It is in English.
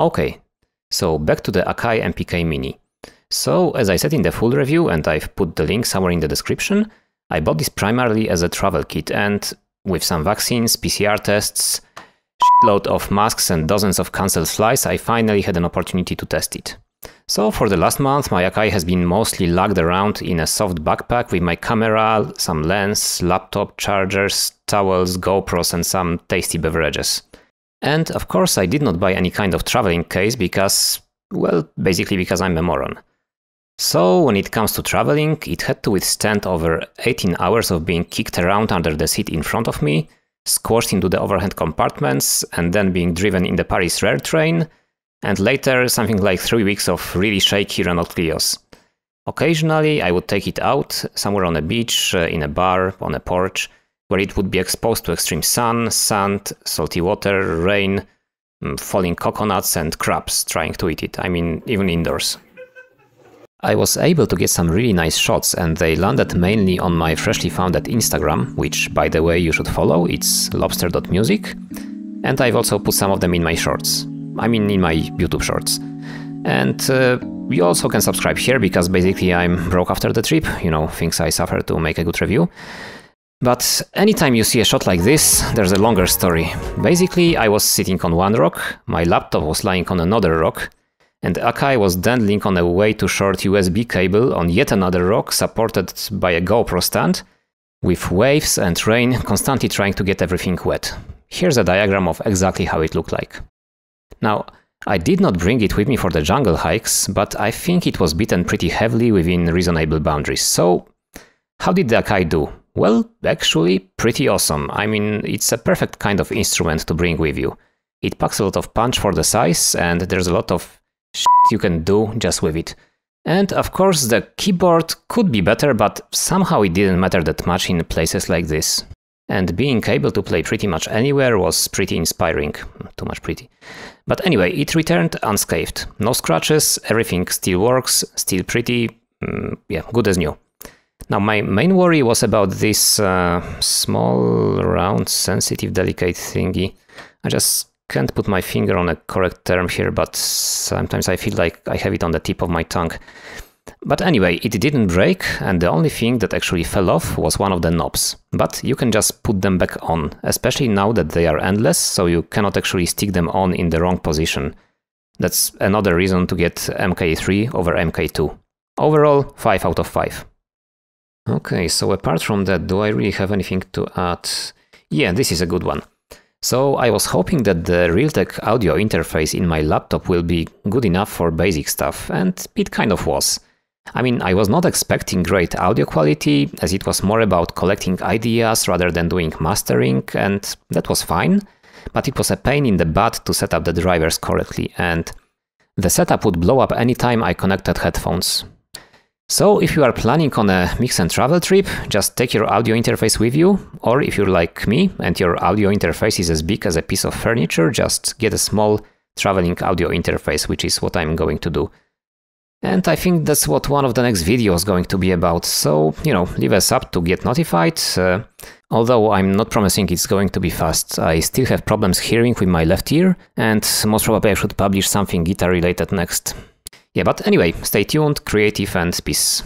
Okay, so back to the Akai MPK Mini. So, as I said in the full review, and I've put the link somewhere in the description, I bought this primarily as a travel kit and with some vaccines, PCR tests, shitload of masks and dozens of cancelled flights, I finally had an opportunity to test it. So for the last month, my Akai has been mostly lugged around in a soft backpack with my camera, some lens, laptop, chargers, towels, GoPros and some tasty beverages. And of course, I did not buy any kind of traveling case because, well, basically because I'm a moron. So, when it comes to traveling, it had to withstand over 18 hours of being kicked around under the seat in front of me, squashed into the overhead compartments, and then being driven in the Paris Rail train, and later something like 3 weeks of really shaky Renault Clios. Occasionally, I would take it out, somewhere on a beach, uh, in a bar, on a porch, where it would be exposed to extreme sun, sand, salty water, rain, mm, falling coconuts, and crabs trying to eat it. I mean, even indoors. I was able to get some really nice shots and they landed mainly on my freshly founded Instagram, which by the way you should follow, it's lobster.music. And I've also put some of them in my shorts. I mean in my YouTube shorts. And uh, you also can subscribe here because basically I'm broke after the trip, you know, things I suffer to make a good review. But anytime you see a shot like this, there's a longer story. Basically, I was sitting on one rock, my laptop was lying on another rock, and Akai was dangling on a way too short USB cable on yet another rock supported by a GoPro stand, with waves and rain constantly trying to get everything wet. Here's a diagram of exactly how it looked like. Now, I did not bring it with me for the jungle hikes, but I think it was beaten pretty heavily within reasonable boundaries. So, how did the Akai do? Well, actually, pretty awesome. I mean, it's a perfect kind of instrument to bring with you. It packs a lot of punch for the size, and there's a lot of you can do just with it. And of course, the keyboard could be better, but somehow it didn't matter that much in places like this. And being able to play pretty much anywhere was pretty inspiring. Too much pretty. But anyway, it returned unscathed. No scratches, everything still works, still pretty, mm, yeah, good as new. Now, my main worry was about this uh, small, round, sensitive, delicate thingy. I just can't put my finger on a correct term here, but sometimes I feel like I have it on the tip of my tongue. But anyway, it didn't break, and the only thing that actually fell off was one of the knobs. But you can just put them back on, especially now that they are endless, so you cannot actually stick them on in the wrong position. That's another reason to get MK3 over MK2. Overall, 5 out of 5. Okay, so apart from that, do I really have anything to add? Yeah, this is a good one. So I was hoping that the Realtek audio interface in my laptop will be good enough for basic stuff, and it kind of was. I mean, I was not expecting great audio quality, as it was more about collecting ideas rather than doing mastering, and that was fine, but it was a pain in the butt to set up the drivers correctly, and the setup would blow up anytime I connected headphones. So if you are planning on a mix and travel trip, just take your audio interface with you, or if you're like me and your audio interface is as big as a piece of furniture, just get a small traveling audio interface, which is what I'm going to do. And I think that's what one of the next videos is going to be about, so, you know, leave us up to get notified. Uh, although I'm not promising it's going to be fast, I still have problems hearing with my left ear, and most probably I should publish something guitar related next. Yeah, but anyway, stay tuned, creative and peace.